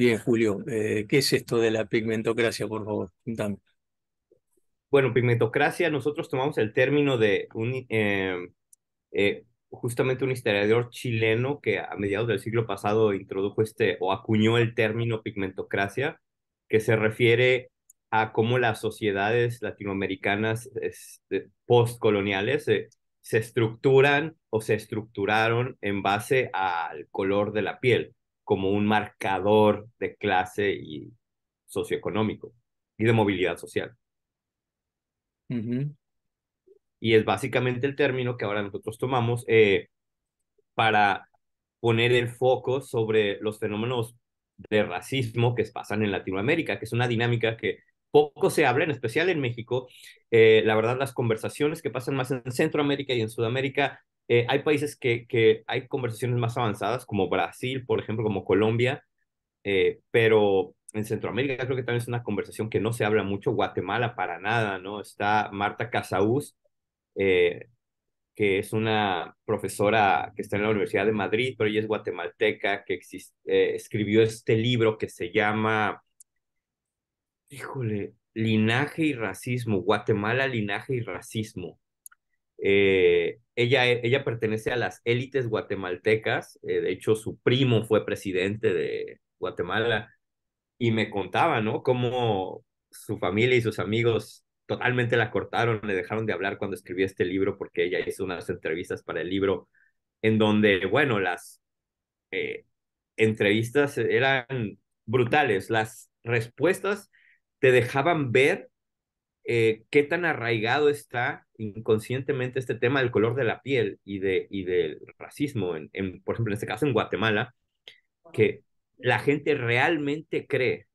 Bien, Julio, eh, ¿qué es esto de la pigmentocracia, por favor? Bueno, pigmentocracia, nosotros tomamos el término de un, eh, eh, justamente un historiador chileno que a mediados del siglo pasado introdujo este o acuñó el término pigmentocracia, que se refiere a cómo las sociedades latinoamericanas este, postcoloniales se estructuran o se estructuraron en base al color de la piel como un marcador de clase y socioeconómico y de movilidad social. Y es básicamente el término que ahora nosotros tomamos eh, para poner el foco sobre los fenómenos de racismo que pasan en Latinoamérica, que es una dinámica que poco se habla, en especial en México. Eh, la verdad, las conversaciones que pasan más en Centroamérica y en Sudamérica eh, hay países que, hay conversaciones más avanzadas, como Brasil, por ejemplo, como Colombia, eh, pero en Centroamérica creo que también es una conversación que no se habla mucho, Guatemala para nada, ¿no? Está Marta Casaús, eh, que es una profesora que está en la Universidad de Madrid, pero ella es guatemalteca, que escribió este libro que se llama, híjole, Linaje y Racismo, Guatemala, Linaje y Racismo. Eh, ella, ella pertenece a las élites guatemaltecas, eh, de hecho su primo fue presidente de Guatemala y me contaba, ¿no? Cómo su familia y sus amigos totalmente la cortaron, le dejaron de hablar cuando escribió este libro porque ella hizo unas entrevistas para el libro en donde, bueno, las eh, entrevistas eran brutales, las respuestas te dejaban ver eh, qué tan arraigado está inconscientemente este tema del color de la piel y, de, y del racismo, en, en, por ejemplo, en este caso en Guatemala, que la gente realmente cree,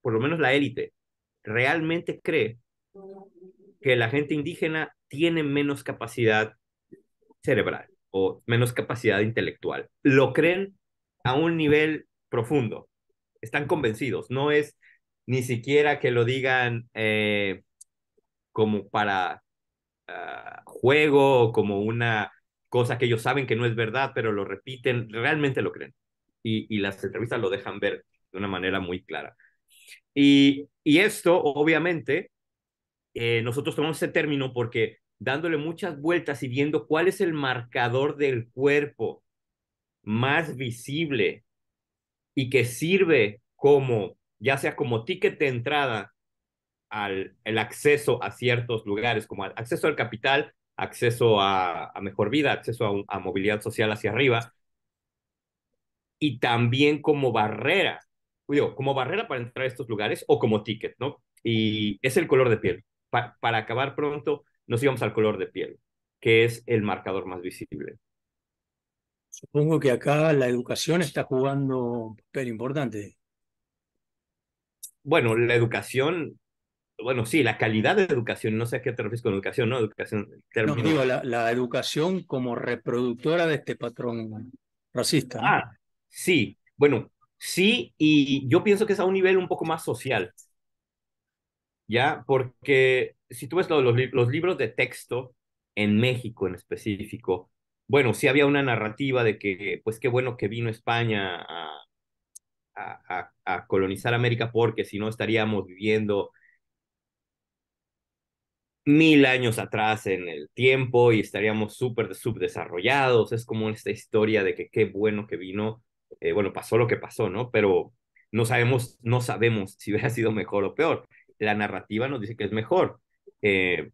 por lo menos la élite, realmente cree que la gente indígena tiene menos capacidad cerebral o menos capacidad intelectual. Lo creen a un nivel profundo. Están convencidos. No es, ni siquiera que lo digan eh, como para ah, juego o como una cosa que ellos saben que no es verdad, pero lo repiten, realmente lo creen. Y, las entrevistas lo dejan ver de una manera muy clara. Y, esto, obviamente, eh, nosotros tomamos ese término porque dándole muchas vueltas y viendo cuál es el marcador del cuerpo más visible y que sirve como ya sea como ticket de entrada al el acceso a ciertos lugares, como acceso al capital, acceso a, mejor vida, acceso a, movilidad social hacia arriba, y también como barrera, digo, como barrera para entrar a estos lugares o como ticket, ¿no? Y es el color de piel. para acabar pronto, nos íbamos al color de piel, que es el marcador más visible. Supongo que acá la educación está jugando un papel importante bueno, la educación, bueno, sí, la calidad de educación, no sé a qué te refieres con educación, ¿no? Educación, No, digo, la, educación como reproductora de este patrón racista. Ah, sí, bueno, sí, y yo pienso que es a un nivel un poco más social, ¿ya? Porque si tú ves los, los libros de texto, en México en específico, bueno, sí había una narrativa de que, pues qué bueno que vino España a, a, colonizar América porque si no estaríamos viviendo mil años atrás en el tiempo y estaríamos súper subdesarrollados. Es como esta historia de que qué bueno que vino, eh, bueno, pasó lo que pasó, ¿no? Pero no sabemos, no sabemos si hubiera sido mejor o peor. La narrativa nos dice que es mejor, eh,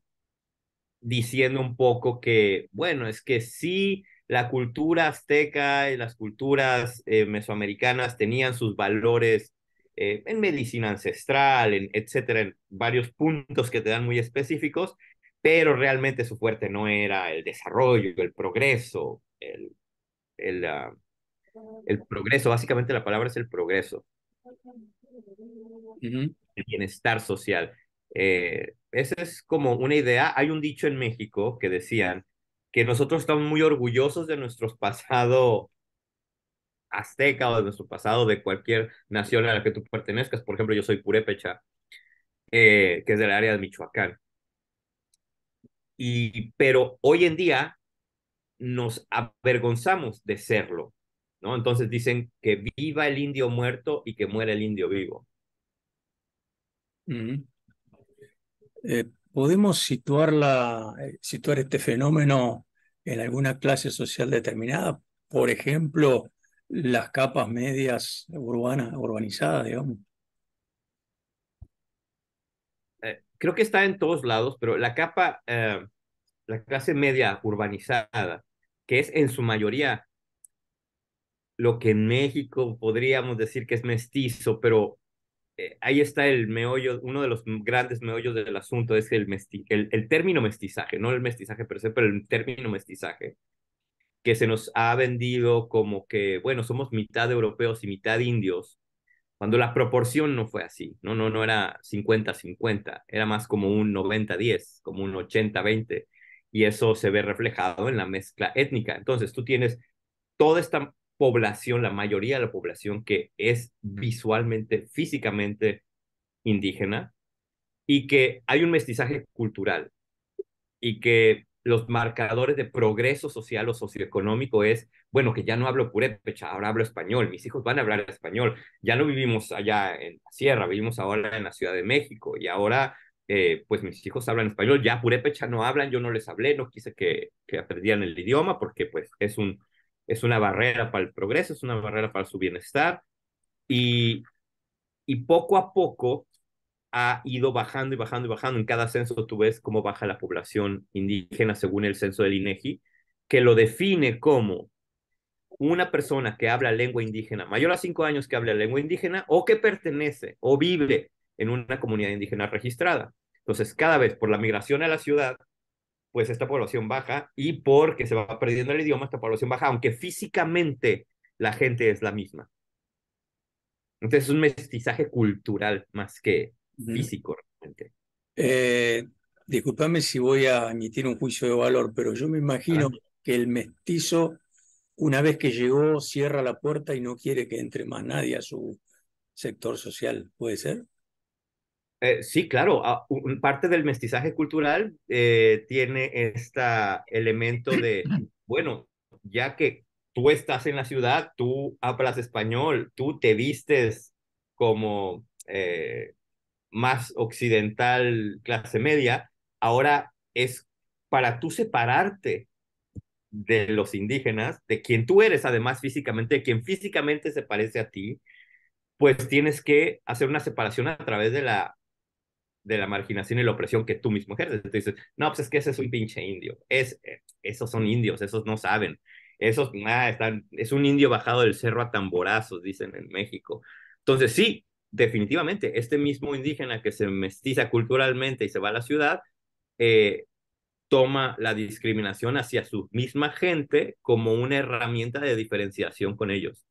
diciendo un poco que, bueno, es que sí la cultura azteca y las culturas eh, mesoamericanas tenían sus valores eh, en medicina ancestral, en etcétera, en varios puntos que te dan muy específicos, pero realmente su fuerte no era el desarrollo, el progreso, el, el, ah, progreso, básicamente la palabra es el progreso, el bienestar social. Eh, esa es como una idea. Hay un dicho en México que decían, que nosotros estamos muy orgullosos de nuestro pasado azteca o de nuestro pasado de cualquier nación a la que tú pertenezcas. Por ejemplo, yo soy purépecha, eh, que es del área de Michoacán. Y, pero hoy en día nos avergonzamos de serlo, ¿no? Entonces dicen que viva el indio muerto y que muera el indio vivo. Mm. Eh, ¿Podemos eh, situar, este fenómeno en alguna clase social determinada? Por ejemplo, las capas medias urbanas, urbanizadas, digamos. Eh, creo que está en todos lados, pero la capa, eh, la clase media urbanizada, que es en su mayoría lo que en México podríamos decir que es mestizo, pero eh, ahí está el meollo, uno de los grandes meollos del asunto es el, el, término mestizaje, no el mestizaje per se, pero el término mestizaje, que se nos ha vendido como que, bueno, somos mitad europeos y mitad indios, cuando la proporción no fue así, no, no, no era 50-50, era más como un 90-10, como un 80-20, y eso se ve reflejado en la mezcla étnica. Entonces tú tienes toda esta población, la mayoría de la población que es visualmente, físicamente indígena y que hay un mestizaje cultural y que los marcadores de progreso social o socioeconómico es, bueno, que ya no hablo purépecha, ahora hablo español, mis hijos van a hablar español, ya no vivimos allá en la sierra, vivimos ahora en la Ciudad de México y ahora eh, pues mis hijos hablan español, ya purépecha no hablan, yo no les hablé, no quise que, que aprendieran el idioma porque pues es un es una barrera para el progreso, es una barrera para su bienestar y, y poco a poco ha ido bajando y bajando y bajando. En cada censo tú ves cómo baja la población indígena según el censo del INEGI, e que lo define como una persona que habla lengua indígena, mayor a cinco años que habla lengua indígena o que pertenece o vive en una comunidad indígena registrada. Entonces, cada vez por la migración a la ciudad, pues esta población baja y porque se va perdiendo el idioma, esta población baja, aunque físicamente la gente es la misma. Entonces es un mestizaje cultural más que físico realmente. Eh, si voy a emitir un juicio de valor, pero yo me imagino que el mestizo, una vez que llegó, cierra la puerta y no quiere que entre más nadie a su sector social, ¿puede ser? Eh, sí, claro, ah, parte del mestizaje cultural eh, tiene este elemento de, bueno, ya que tú estás en la ciudad, tú hablas español, tú te vistes como eh, más occidental, clase media, ahora es para tú separarte de los indígenas, de quien tú eres además físicamente, de quien físicamente se parece a ti, pues tienes que hacer una separación a través de la de la marginación y la opresión que tú mismo ejerces. entonces dices, no, pues es que ese es un pinche indio, es, eh, esos son indios, esos no saben, esos, nada, ah, están, es un indio bajado del cerro a tamborazos, dicen en México. Entonces, sí, definitivamente, este mismo indígena que se mestiza culturalmente y se va a la ciudad, eh, toma la discriminación hacia su misma gente como una herramienta de diferenciación con ellos.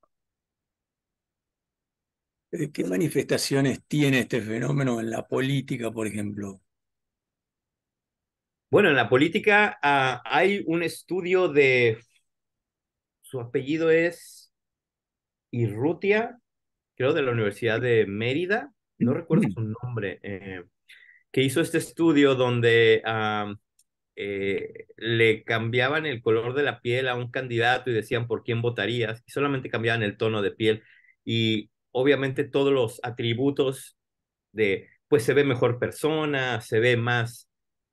Eh, ¿Qué manifestaciones tiene este fenómeno en la política, por ejemplo? Bueno, en la política ah, hay un estudio de, su apellido es Irrutia, creo de la Universidad de Mérida, no recuerdo su nombre, eh, que hizo este estudio donde ah, eh, le cambiaban el color de la piel a un candidato y decían por quién votarías, y solamente cambiaban el tono de piel. Y obviamente todos los atributos de, pues se ve mejor persona, se ve más,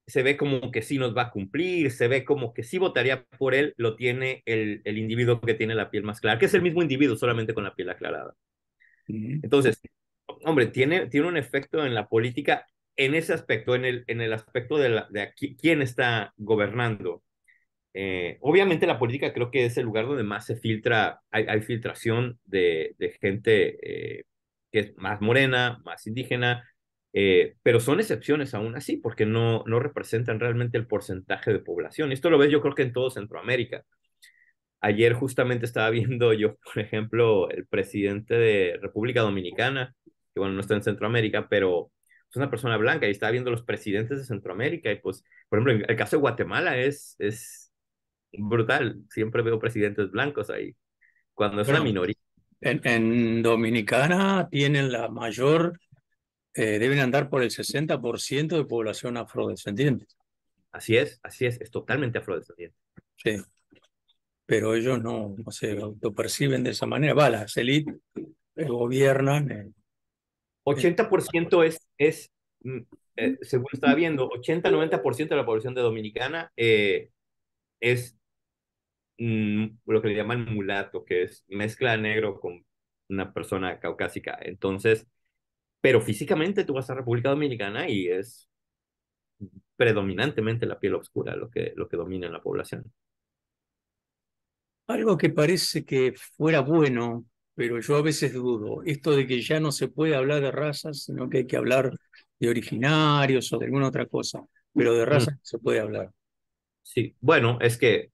se ve como que sí nos va a cumplir, se ve como que sí votaría por él, lo tiene el, el individuo que tiene la piel más clara, que es el mismo individuo, solamente con la piel aclarada. Entonces, hombre, tiene, tiene un efecto en la política en ese aspecto, en el, en el aspecto de, de quién está gobernando. Eh, obviamente la política creo que es el lugar donde más se filtra, hay, filtración de, gente eh, que es más morena, más indígena, eh, pero son excepciones aún así, porque no, no representan realmente el porcentaje de población. Esto lo ves yo creo que en todo Centroamérica. Ayer justamente estaba viendo yo, por ejemplo, el presidente de República Dominicana, que bueno, no está en Centroamérica, pero es una persona blanca y estaba viendo los presidentes de Centroamérica y pues, por ejemplo, el caso de Guatemala es, es brutal. Siempre veo presidentes blancos ahí, cuando es una minoría. En, Dominicana tienen la mayor, eh, deben andar por el 60% de población afrodescendiente. Así es, así es, es totalmente afrodescendiente. Sí, pero ellos no, no se autoperciben de esa manera. Va, las élites gobiernan. 80% eh, es, es mm, eh, según estaba viendo, 80-90% de la población de Dominicana es lo que le llaman mulato, que es mezcla negro con una persona caucásica. Entonces, pero físicamente tú vas a República Dominicana y es predominantemente la piel oscura lo que, lo que domina en la población. Algo que parece que fuera bueno, pero yo a veces dudo, esto de que ya no se puede hablar de razas, sino que hay que hablar de originarios o de alguna otra cosa, pero de mm. razas se puede hablar. Sí, bueno, es que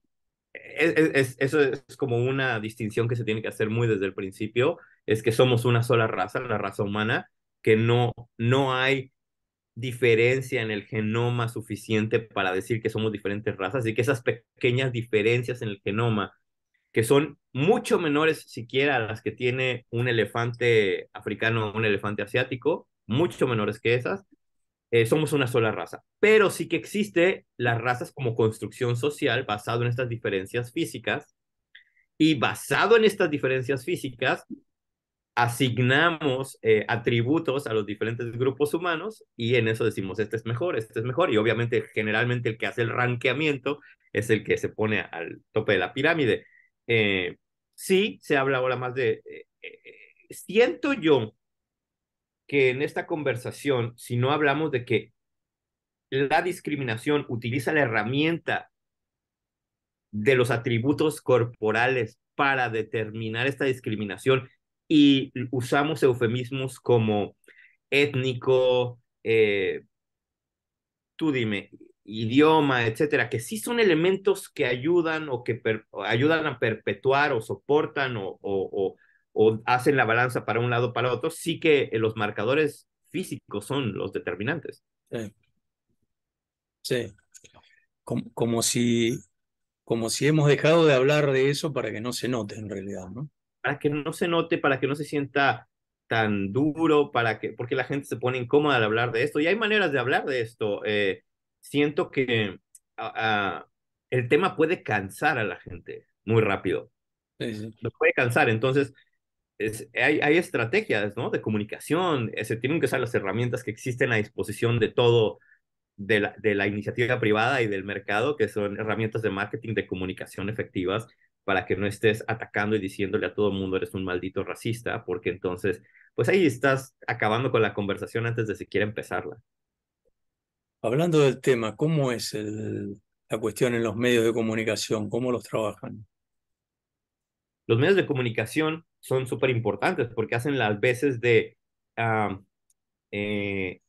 e, e, es, eso es como una distinción que se tiene que hacer muy desde el principio, es que somos una sola raza, la raza humana, que no, no hay diferencia en el genoma suficiente para decir que somos diferentes razas, y que esas pequeñas diferencias en el genoma, que son mucho menores siquiera a las que tiene un elefante africano o un elefante asiático, mucho menores que esas, eh, somos una sola raza, pero sí que existe las razas como construcción social basado en estas diferencias físicas y basado en estas diferencias físicas asignamos eh, atributos a los diferentes grupos humanos y en eso decimos este es mejor, este es mejor y obviamente generalmente el que hace el ranqueamiento es el que se pone al tope de la pirámide. Eh, sí, se habla ahora más de, siento yo que en esta conversación, si no hablamos de que la discriminación utiliza la herramienta de los atributos corporales para determinar esta discriminación y usamos eufemismos como étnico, eh, tú dime, idioma, etcétera, que sí son elementos que ayudan o que ayudan a perpetuar o soportan o, o hacen la balanza para un lado para otro, sí que eh, los marcadores físicos son los determinantes. Sí. sí. Como, si, como si hemos dejado de hablar de eso para que no se note en realidad, ¿no? Para que no se note, para que no se sienta tan duro, para que, porque la gente se pone incómoda al hablar de esto. Y hay maneras de hablar de esto. Eh, siento que el tema puede cansar a la gente muy rápido. Lo puede cansar. Entonces, hay, estrategias ¿no? de comunicación, eh, se tienen que usar las herramientas que existen a disposición de todo, de la, de la, iniciativa privada y del mercado, que son herramientas de marketing, de comunicación efectivas, para que no estés atacando y diciéndole a todo el mundo eres un maldito racista, porque entonces, pues ahí estás acabando con la conversación antes de siquiera empezarla. Hablando del tema, ¿cómo es la cuestión en los medios de comunicación? ¿Cómo los trabajan? Los medios de comunicación son súper importantes porque hacen las veces de eh,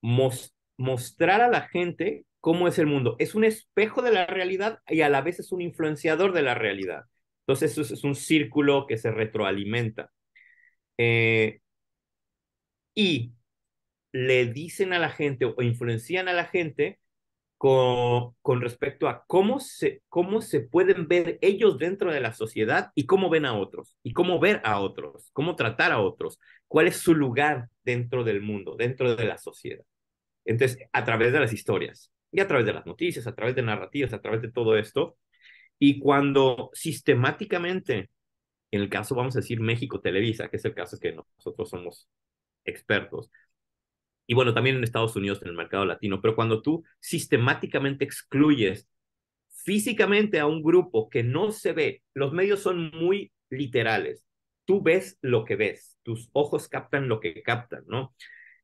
mostrar a la gente cómo es el mundo. Es un espejo de la realidad y a la vez es un influenciador de la realidad. Entonces es, es un círculo que se retroalimenta. Eh, y le dicen a la gente o influencian a la gente con, respecto a cómo se, cómo se pueden ver ellos dentro de la sociedad y cómo ven a otros, y cómo ver a otros, cómo tratar a otros, cuál es su lugar dentro del mundo, dentro de la sociedad. Entonces, a través de las historias, y a través de las noticias, a través de narrativas, a través de todo esto, y cuando sistemáticamente, en el caso, vamos a decir, México Televisa, que es el caso que nosotros somos expertos, y bueno, también en Estados Unidos, en el mercado latino, pero cuando tú sistemáticamente excluyes físicamente a un grupo que no se ve, los medios son muy literales, tú ves lo que ves, tus ojos captan lo que captan, ¿no?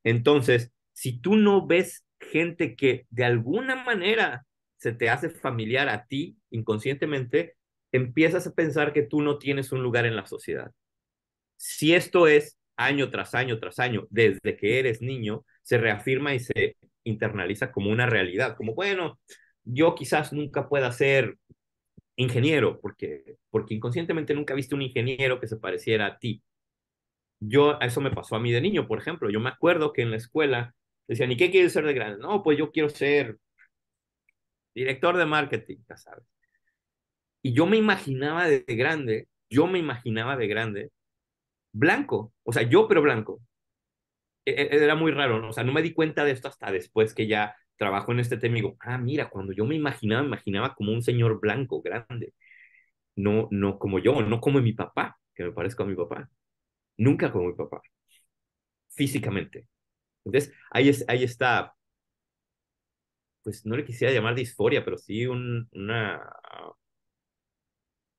Entonces, si tú no ves gente que de alguna manera se te hace familiar a ti inconscientemente, empiezas a pensar que tú no tienes un lugar en la sociedad. Si esto es año tras año tras año, desde que eres niño, se reafirma y se internaliza como una realidad, como bueno, yo quizás nunca pueda ser ingeniero, porque, porque inconscientemente nunca viste un ingeniero que se pareciera a ti. Yo, eso me pasó a mí de niño, por ejemplo, yo me acuerdo que en la escuela decían, ¿y qué quieres ser de grande? No, pues yo quiero ser director de marketing, ya sabes. Y yo me imaginaba de grande, yo me imaginaba de grande blanco, o sea, yo pero blanco. E, e, era muy raro, ¿no? o sea, no me di cuenta de esto hasta después que ya trabajo en este tema y digo, ah, mira, cuando yo me imaginaba, imaginaba como un señor blanco grande, no, no como yo, no como mi papá, que me parezco a mi papá, nunca como mi papá, físicamente. Entonces, ahí, es, ahí está, pues no le quisiera llamar disforia, pero sí un, una,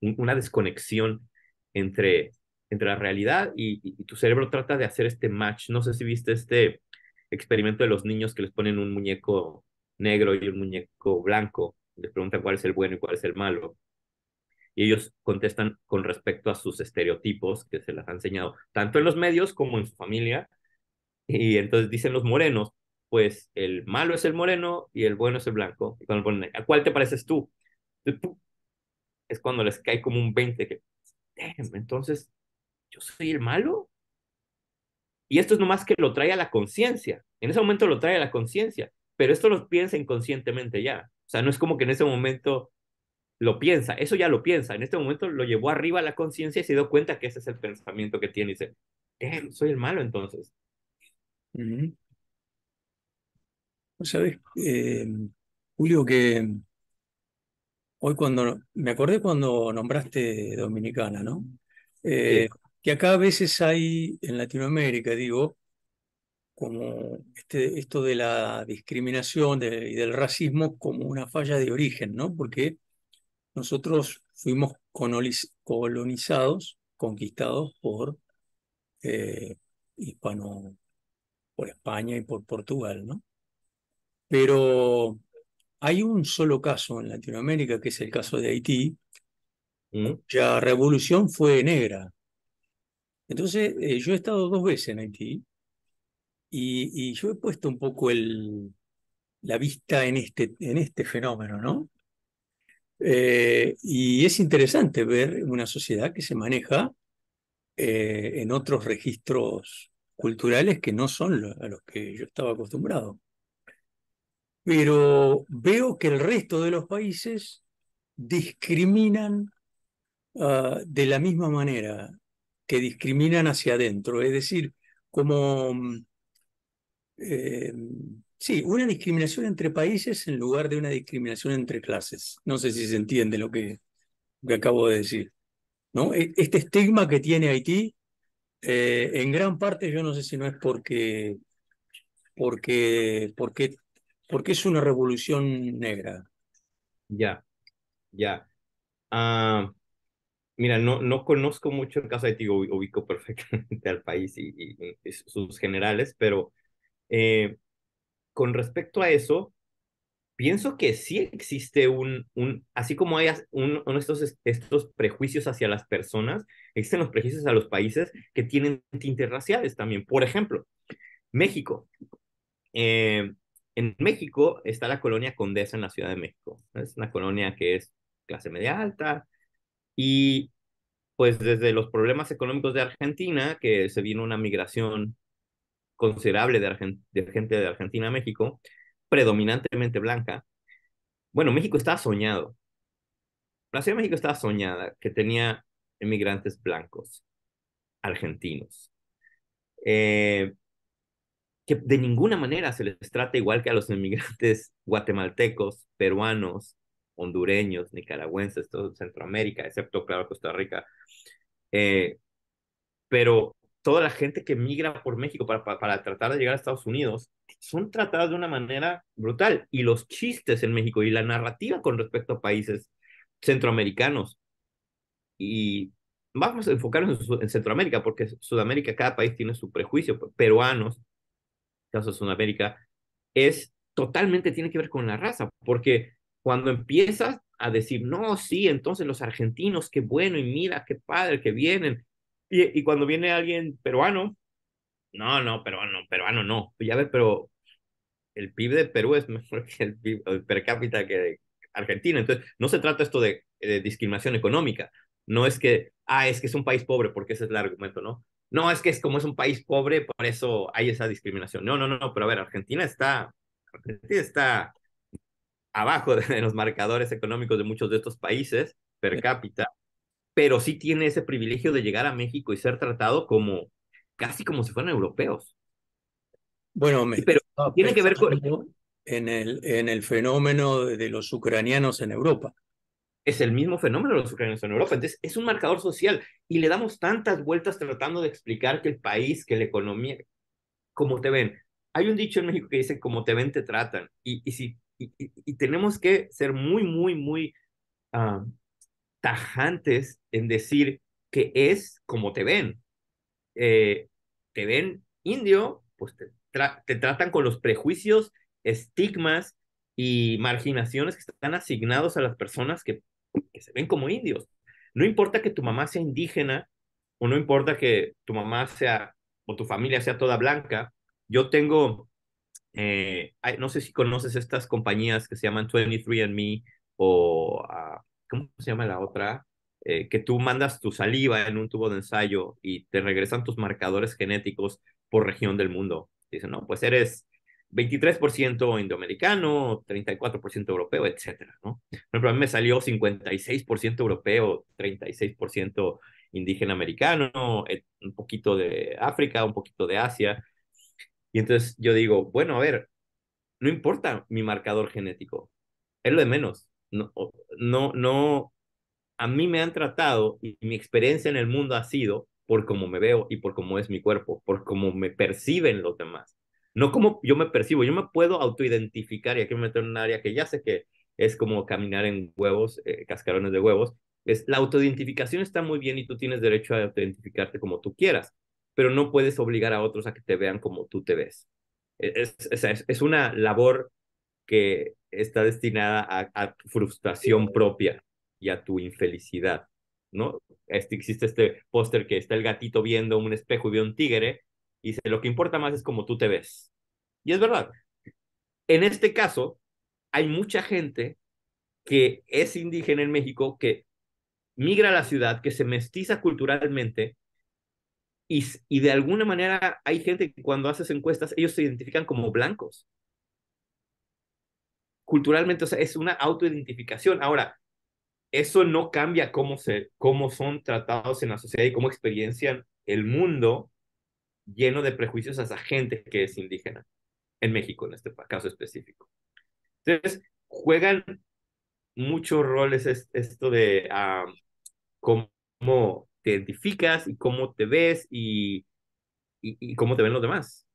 una desconexión entre entre la realidad y, tu cerebro trata de hacer este match. No sé si viste este experimento de los niños que les ponen un muñeco negro y un muñeco blanco, les preguntan cuál es el bueno y cuál es el malo. Y ellos contestan con respecto a sus estereotipos que se les han enseñado, tanto en los medios como en su familia. Y entonces dicen los morenos, pues el malo es el moreno y el bueno es el blanco. Y cuando ponen, ¿a cuál te pareces tú? Es cuando les cae como un 20 que, entonces yo soy el malo. Y esto es nomás que lo trae a la conciencia. En ese momento lo trae a la conciencia, pero esto lo piensa inconscientemente ya. O sea, no es como que en ese momento lo piensa, eso ya lo piensa. En este momento lo llevó arriba a la conciencia y se dio cuenta que ese es el pensamiento que tiene y dice, soy el malo entonces. Pues, ¿Sabes, eh, Julio, que hoy cuando, me acordé cuando nombraste Dominicana, ¿no? Eh, que acá a veces hay, en Latinoamérica, digo, como este, esto de la discriminación y del racismo como una falla de origen, ¿no? Porque nosotros fuimos colonizados, conquistados por eh, hispano, por España y por Portugal, ¿no? Pero hay un solo caso en Latinoamérica, que es el caso de Haití, ¿Mm? revolución fue negra, entonces, eh, yo he estado dos veces en Haití y, yo he puesto un poco la vista en este, este fenómeno, ¿no? Eh, y es interesante ver una sociedad que se maneja eh, en otros registros culturales que no son a los que yo estaba acostumbrado. Pero veo que el resto de los países discriminan ah, de la misma manera que discriminan hacia adentro, es decir, como, mm, eh, sí, una discriminación entre países en lugar de una discriminación entre clases. No sé si se entiende lo que, acabo de decir. ¿no? E, este estigma que tiene Haití, eh, en gran parte yo no sé si no es porque, porque, porque, porque es una revolución negra. Ya, ya. Ah, Mira, no, no conozco mucho el caso de Haití, ubico perfectamente al país y, sus generales, pero eh, con respecto a eso, pienso que sí existe un, un así como hay un, estos, estos prejuicios hacia las personas, existen los prejuicios a los países que tienen tintes raciales también. Por ejemplo, México. Eh, en México está la colonia Condesa en la Ciudad de México. Es una colonia que es clase media alta, y pues desde los problemas económicos de Argentina, que se vino una migración considerable de, gente de Argentina a México, predominantemente blanca, bueno, México estaba soñado. La Ciudad de México estaba soñada, que tenía emigrantes blancos, argentinos, eh, que de ninguna manera se les trata igual que a los emigrantes guatemaltecos, peruanos, hondureños, nicaragüenses, todo Centroamérica, excepto, claro, Costa Rica. Eh, pero toda la gente que migra por México para, para, tratar de llegar a Estados Unidos son tratadas de una manera brutal. Y los chistes en México y la narrativa con respecto a países centroamericanos. Y vamos a enfocarnos en, Centroamérica, porque Sudamérica, cada país tiene su prejuicio. Peruanos, caso de Sudamérica, es totalmente tiene que ver con la raza, porque cuando empiezas a decir, no, sí, entonces los argentinos, qué bueno, y mira, qué padre que vienen. Y, cuando viene alguien peruano, no, no, peruano, peruano no. Pues ya ves, pero el PIB de Perú es mejor que el PIB per cápita que de Argentina. Entonces, no se trata esto de, de discriminación económica. No es que, ah, es que es un país pobre, porque ese es el argumento, ¿no? no, es que es como es un país pobre, por eso hay esa discriminación. No, no, no, pero a ver, Argentina está, Argentina está abajo de los marcadores económicos de muchos de estos países per cápita, pero sí tiene ese privilegio de llegar a México y ser tratado como casi como si fueran europeos. Bueno, pero tiene que ver con en el en el fenómeno de los ucranianos en Europa. Es el mismo fenómeno de los ucranianos en Europa, entonces es un marcador social y le damos tantas vueltas tratando de explicar que el país, que la economía como te ven. Hay un dicho en México que dice como te ven te tratan y y si y, tenemos que ser muy, muy, muy ah, tajantes en decir que es como te ven. Eh, te ven indio, pues te, tratan con los prejuicios, estigmas y marginaciones que están asignados a las personas que, que se ven como indios. No importa que tu mamá sea indígena o no importa que tu mamá sea o tu familia sea toda blanca, yo tengo eh, no sé si conoces estas compañías que se llaman 23andMe o, ah, ¿cómo se llama la otra? Eh, que tú mandas tu saliva en un tubo de ensayo y te regresan tus marcadores genéticos por región del mundo. Dicen, no, pues eres 23% indoamericano, 34% europeo, etcétera, ¿no? Por ejemplo, a mí me salió 56% europeo, 36% indígena americano, eh, un poquito de África, un poquito de Asia, y entonces yo digo, bueno, a ver, no importa mi marcador genético, es lo de menos. No, no, no, a mí me han tratado y mi experiencia en el mundo ha sido por cómo me veo y por cómo es mi cuerpo, por cómo me perciben los demás. No como yo me percibo, yo me puedo autoidentificar y aquí me meto en un área que ya sé que es como caminar en huevos, eh, cascarones de huevos. Es, la autoidentificación está muy bien y tú tienes derecho a autoidentificarte como tú quieras, pero no puedes obligar a otros a que te vean como tú te ves. Es, es, una labor que está destinada a, a, frustración propia y a tu infelicidad, ¿no? Este, existe este póster que está el gatito viendo un espejo y ve un tigre y dice, lo que importa más es cómo tú te ves. Y es verdad. En este caso, hay mucha gente que es indígena en México, que migra a la ciudad, que se mestiza culturalmente y, de alguna manera hay gente que cuando haces encuestas, ellos se identifican como blancos. Culturalmente, o sea, es una autoidentificación. Ahora, eso no cambia cómo, se, cómo son tratados en la sociedad y cómo experiencian el mundo lleno de prejuicios a esa gente que es indígena en México, en este caso específico. Entonces, juegan muchos roles esto de cómo te identificas y cómo te ves y, cómo te ven los demás.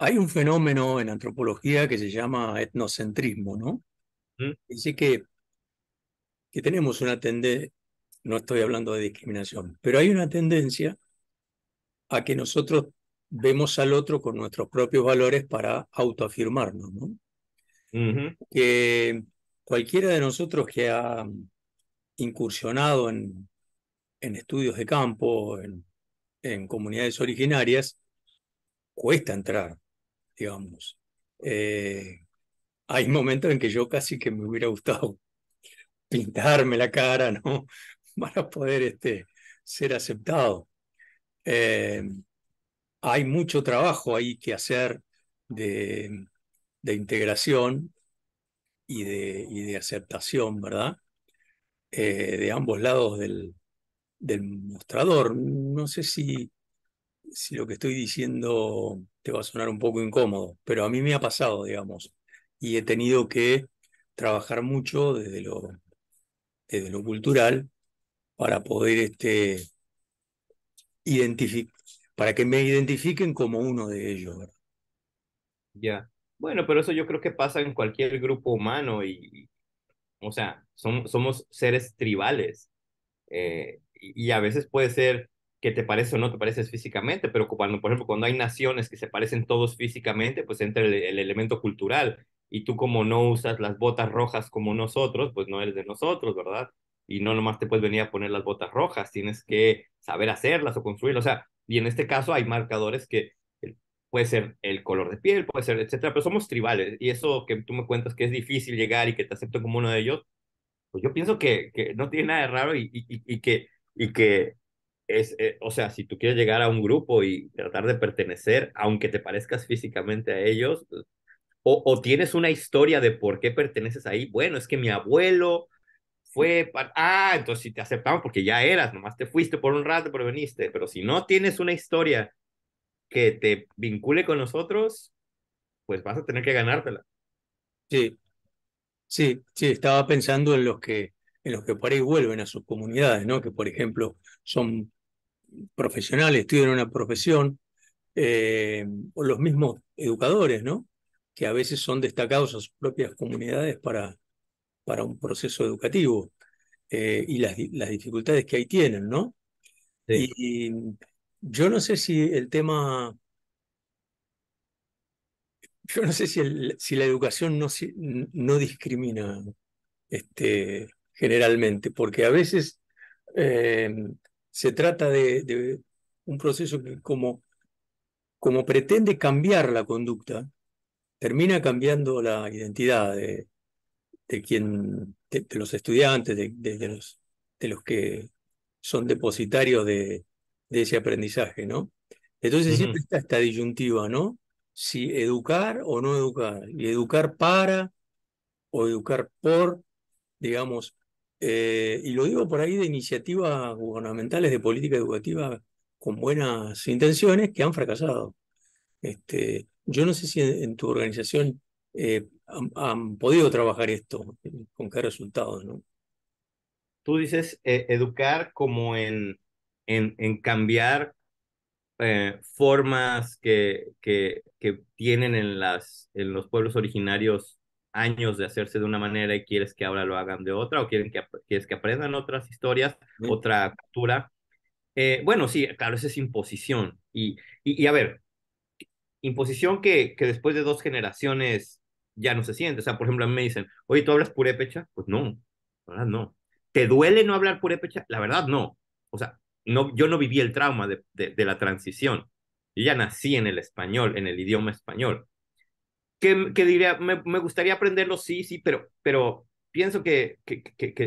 Hay un fenómeno en antropología que se llama etnocentrismo, ¿no? Mm. Dice que, que tenemos una tendencia, no estoy hablando de discriminación, pero hay una tendencia a que nosotros vemos al otro con nuestros propios valores para autoafirmarnos, ¿no? Que cualquiera de nosotros que ha incursionado en, estudios de campo, en, en, comunidades originarias, cuesta entrar, digamos. Eh, hay momentos en que yo casi que me hubiera gustado pintarme la cara, ¿no? Para poder este, ser aceptado. Eh, hay mucho trabajo ahí que hacer de, integración y de, y de aceptación, ¿verdad? Eh, de ambos lados del, mostrador. No sé si, si lo que estoy diciendo te va a sonar un poco incómodo, pero a mí me ha pasado, digamos, y he tenido que trabajar mucho desde lo, desde lo cultural para poder este, identificar, para que me identifiquen como uno de ellos. Ya. Bueno, pero eso yo creo que pasa en cualquier grupo humano y, o sea, somos, somos seres tribales. Eh, y, a veces puede ser que te parece o no te pareces físicamente, pero cuando, por ejemplo, cuando hay naciones que se parecen todos físicamente, pues entra el elemento cultural. Y tú como no usas las botas rojas como nosotros, pues no eres de nosotros, ¿verdad? Y no nomás te puedes venir a poner las botas rojas, tienes que saber hacerlas o construirlas. O sea, y en este caso hay marcadores que puede ser el color de piel, puede ser, etcétera, pero somos tribales y eso que tú me cuentas que es difícil llegar y que te acepto como uno de ellos, pues yo pienso que, que no tiene nada de raro y, y, que, y que es, eh, o sea, si tú quieres llegar a un grupo y tratar de pertenecer, aunque te parezcas físicamente a ellos, o, o tienes una historia de por qué perteneces ahí, bueno, es que mi abuelo fue para... Ah, entonces si te aceptamos porque ya eras, nomás te fuiste por un rato, pero veniste, pero si no tienes una historia que te vincule con nosotros, pues vas a tener que ganártela. Sí, sí, sí, estaba pensando en los que, en los que por ahí vuelven a sus comunidades, ¿no? Que por ejemplo son profesionales, estudian una profesión, eh, o los mismos educadores, ¿no? Que a veces son destacados a sus propias comunidades para, para un proceso educativo eh, y las, dificultades que ahí tienen, ¿no? y yo no sé si el tema... Yo no sé si, la educación no, discrimina este, generalmente, porque a veces em, se trata de, un proceso que como, como pretende cambiar la conducta, termina cambiando la identidad de, quien, los estudiantes, los, de los que son depositarios de, de ese aprendizaje, ¿no? Entonces siempre está esta disyuntiva, ¿no? Si educar o no educar, y educar para o educar por, digamos, eh, y lo digo por ahí de iniciativas gubernamentales de política educativa con buenas intenciones que han fracasado. Este, yo no sé si en, tu organización eh, han, podido trabajar esto, con qué resultados, ¿no? Tú dices eh, educar como en en, cambiar eh, formas que, que, que tienen en, las, en los pueblos originarios años de hacerse de una manera y quieres que ahora lo hagan de otra o quieren que, quieres que aprendan otras historias, otra cultura. Eh, bueno, sí, claro, esa es imposición. Y, y, a ver, imposición que, que después de dos generaciones ya no se siente. O sea, por ejemplo, a mí me dicen, oye, ¿tú hablas purépecha? Pues no, la verdad no. ¿Te duele no hablar purépecha? La verdad no. O sea, no, yo no viví el trauma de, la transición. Yo ya nací en el español, en el idioma español. ¿Qué diría, me, gustaría aprenderlo, sí, sí, pero, pero pienso que,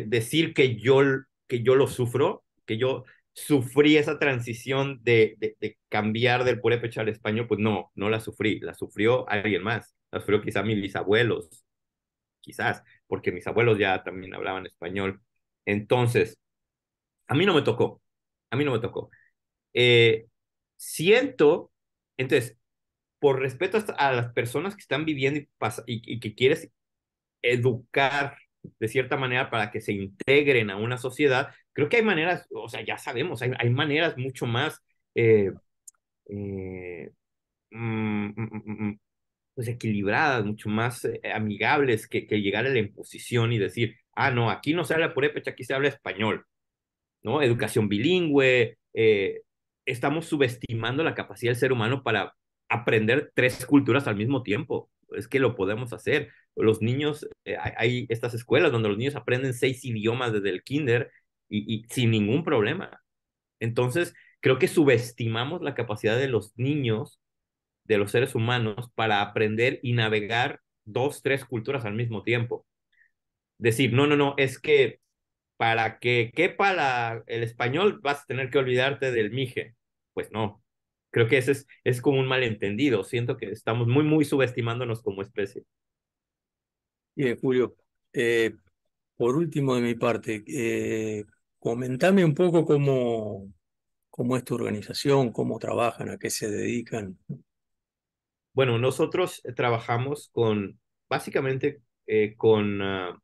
decir que yo, que yo lo sufro, que yo sufrí esa transición de, de, cambiar del purépecha al español, pues no, no la sufrí, la sufrió alguien más, la sufrió quizá mis abuelos, quizás, porque mis abuelos ya también hablaban español. Entonces, a mí no me tocó, a mí no me tocó. Eh, siento, entonces, por respeto a las personas que están viviendo y, que quieres educar de cierta manera para que se integren a una sociedad, creo que hay maneras, o sea, ya sabemos, hay, maneras mucho más eh, eh, mm, mm, mm, pues equilibradas, mucho más amigables que, que, llegar a la imposición y decir, ah, no, aquí no se habla purépecha, pues, aquí se habla español. ¿no? Educación bilingüe. Eh, estamos subestimando la capacidad del ser humano para aprender tres culturas al mismo tiempo. Es que lo podemos hacer. Los niños, eh, hay estas escuelas donde los niños aprenden seis idiomas desde el kinder y, y sin ningún problema. Entonces, creo que subestimamos la capacidad de los niños, de los seres humanos, para aprender y navegar dos, tres culturas al mismo tiempo. Decir, no, no, no, es que para que quepa el español vas a tener que olvidarte del mije. Pues no, creo que ese es, es como un malentendido. Siento que estamos muy, muy subestimándonos como especie. Bien, Julio, eh, por último de mi parte, eh, comentame un poco cómo, cómo es tu organización, cómo trabajan, a qué se dedican. Bueno, nosotros trabajamos con, básicamente, eh, con ah,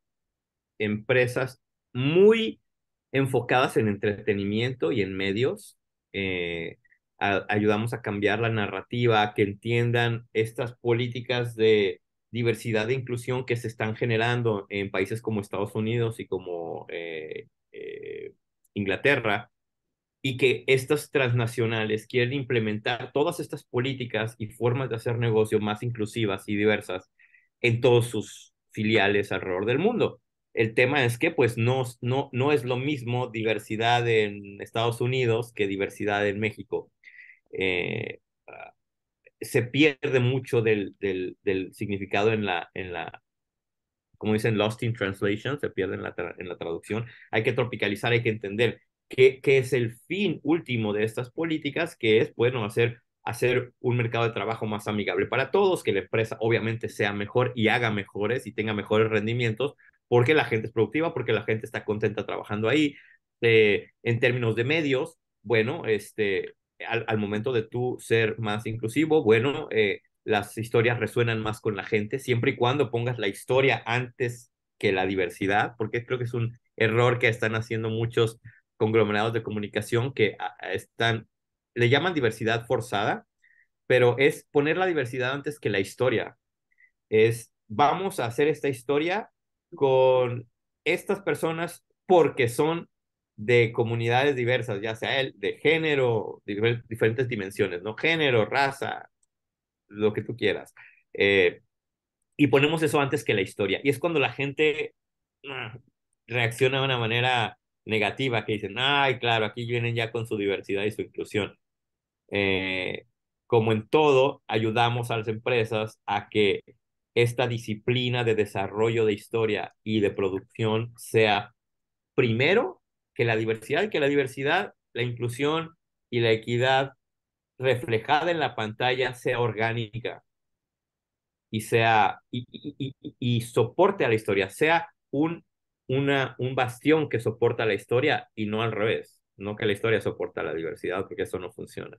empresas muy enfocadas en entretenimiento y en medios. Eh, ayudamos a cambiar la narrativa, a que entiendan estas políticas de diversidad e inclusión que se están generando en países como Estados Unidos y como eh, eh, Inglaterra, y que estas transnacionales quieren implementar todas estas políticas y formas de hacer negocio más inclusivas y diversas en todos sus filiales alrededor del mundo. El tema es que pues no, no, no es lo mismo diversidad en Estados Unidos que diversidad en México. Eh, ah, se pierde mucho del, del, significado en la, en la, como dicen, lost in translation, se pierde en la, en la traducción. Hay que tropicalizar, hay que entender qué, qué es el fin último de estas políticas, que es, bueno, hacer hacer un mercado de trabajo más amigable para todos, que la empresa obviamente sea mejor y haga mejores y tenga mejores rendimientos porque la gente es productiva, porque la gente está contenta trabajando ahí. Eh, en términos de medios, bueno, este, al, momento de tú ser más inclusivo, bueno, eh, las historias resuenan más con la gente, siempre y cuando pongas la historia antes que la diversidad, porque creo que es un error que están haciendo muchos conglomerados de comunicación que ah, ah, están, le llaman diversidad forzada, pero es poner la diversidad antes que la historia. Es, vamos a hacer esta historia con estas personas porque son de comunidades diversas, ya sea el de género, de diferentes dimensiones, ¿no? Género, raza, lo que tú quieras. Eh, y ponemos eso antes que la historia. Y es cuando la gente ah, reacciona de una manera negativa, que dicen, ay, claro, aquí vienen ya con su diversidad y su inclusión. Eh, como en todo, ayudamos a las empresas a que esta disciplina de desarrollo de historia y de producción sea primero que la diversidad, que la diversidad, la inclusión y la equidad reflejada en la pantalla sea orgánica y sea y, y, soporte a la historia, sea un, una, un bastión que soporta la historia y no al revés, no que la historia soporta la diversidad, porque eso no funciona.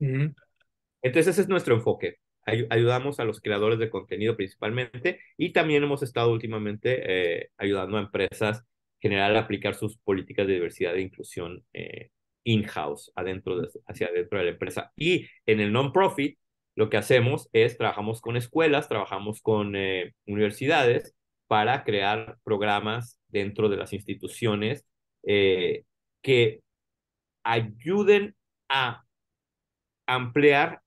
Entonces ese es nuestro enfoque ayudamos a los creadores de contenido principalmente y también hemos estado últimamente eh, ayudando a empresas general a aplicar sus políticas de diversidad e inclusión eh, in-house, adentro hacia dentro de la empresa. Y en el non-profit, lo que hacemos es trabajamos con escuelas, trabajamos con eh, universidades para crear programas dentro de las instituciones que ayuden a ampliar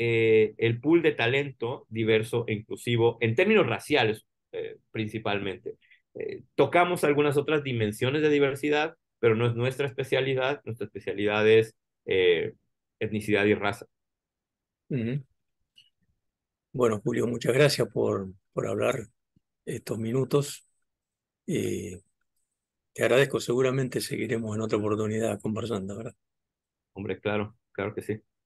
eh, el pool de talento diverso e inclusivo en términos raciales eh, principalmente. Eh, tocamos algunas otras dimensiones de diversidad, pero no es nuestra especialidad, nuestra especialidad es etnicidad y raza. Bueno, Julio, muchas gracias por, por hablar estos minutos. te agradezco, seguramente seguiremos en otra oportunidad conversando, ¿verdad? Hombre, claro, claro que sí.